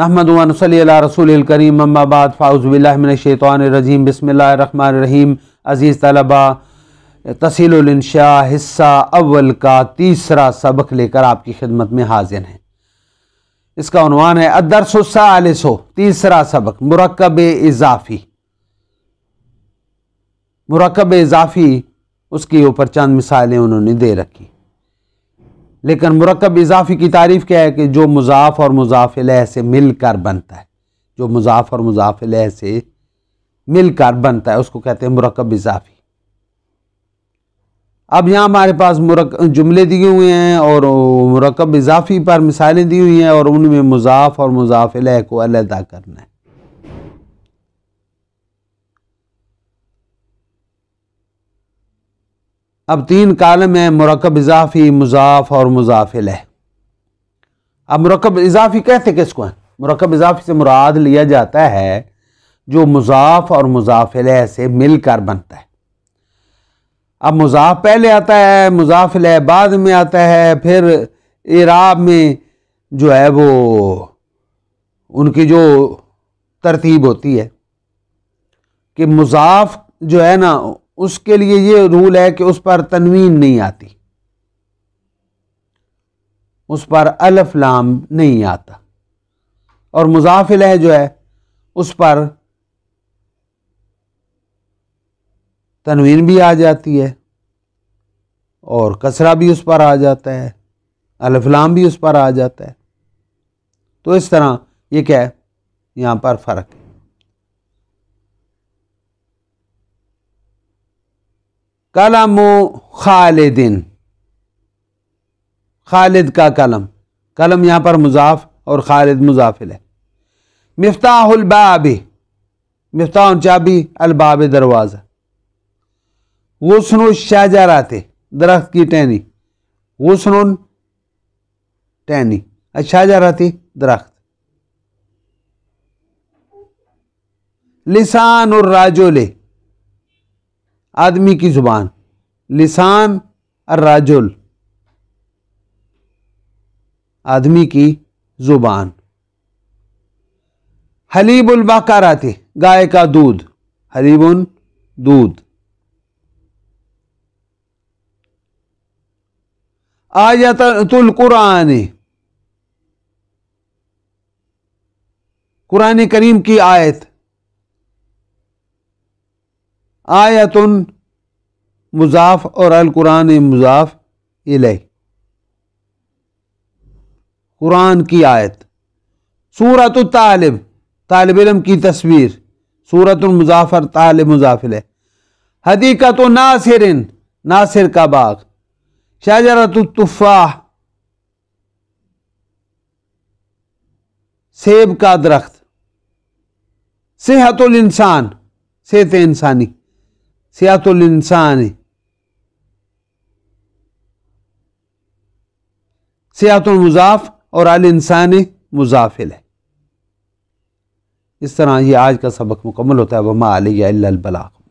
نحمد و نصلی اللہ رسول الکریم باللہ من الشیطان الرجیم بسم اللہ الرحمن الرحیم عزیز طلبہ تسیل الانشاء حصہ اول کا تیسرا سبق لے کر آپ کی خدمت میں حاضر ہیں اس کا عنوان ہے تیسرا سبق مرکب اضافی مرکب اضافی اس کے اوپر چند مثالیں انہوں نے دے رکھی لیکن مرکب اضافی کی تعریف کیا ہے کہ جو مضاف اور مضاف سے مل کر بنتا ہے جو مضاف اور مضاف علیہ سے مل کر بنتا ہے اس کو کہتے ہیں مرکب اضافی اب یہاں ہمارے پاس جملے دیے ہوئے ہیں اور مرکب اضافی پر مثالیں دی ہوئی ہیں اور ان میں مضاف اور مضاف علیہ کو علیحدہ کرنا ہے اب تین کالم ہیں مرکب اضافی مضاف اور مضافل ہے اب مرکب اضافی کہتے کس کو ہیں مرکب اضافی سے مراد لیا جاتا ہے جو مضاف اور مضافل سے مل کر بنتا ہے اب مضاف پہلے آتا ہے مضاف الحب بعد میں آتا ہے پھر اعراب میں جو ہے وہ ان کی جو ترتیب ہوتی ہے کہ مضاف جو ہے نا اس کے لیے یہ رول ہے کہ اس پر تنوین نہیں آتی اس پر الف لام نہیں آتا اور مضافل ہے جو ہے اس پر تنوین بھی آ جاتی ہے اور کسرہ بھی اس پر آ جاتا ہے الف لام بھی اس پر آ جاتا ہے تو اس طرح یہ کہہ یہاں پر فرق ہے قلم خالدن خالد کا قلم قلم یہاں پر مضاف اور خالد مضافل ہے مفتاح الباب مفتاح چابی الباب دروازہ غسن سنو درخت کی ٹہنی غسن ٹینی ٹہنی اور درخت لسان الرجل آدمی کی زبان لسان الراجل آدمی کی زبان حلیب الباقا گائے کا دودھ حلیب دودھ آیت القرآن قرآن کریم کی آیت آیتن مضاف اور القرآن مضاف علیہ قرآن کی آیت صورت الطالب طالب علم کی تصویر صورت المضافر طالب مضاف الہ حدیقت و ناصر ناصر کا باغ شجرت التفاح سیب کا درخت صحت الانسان صحت انسانی سیات الانسان سیات المضاف اور الانسان مضافل ہے اس طرح یہ آج کا سبق مکمل ہوتا ہے وما علیہ اللہ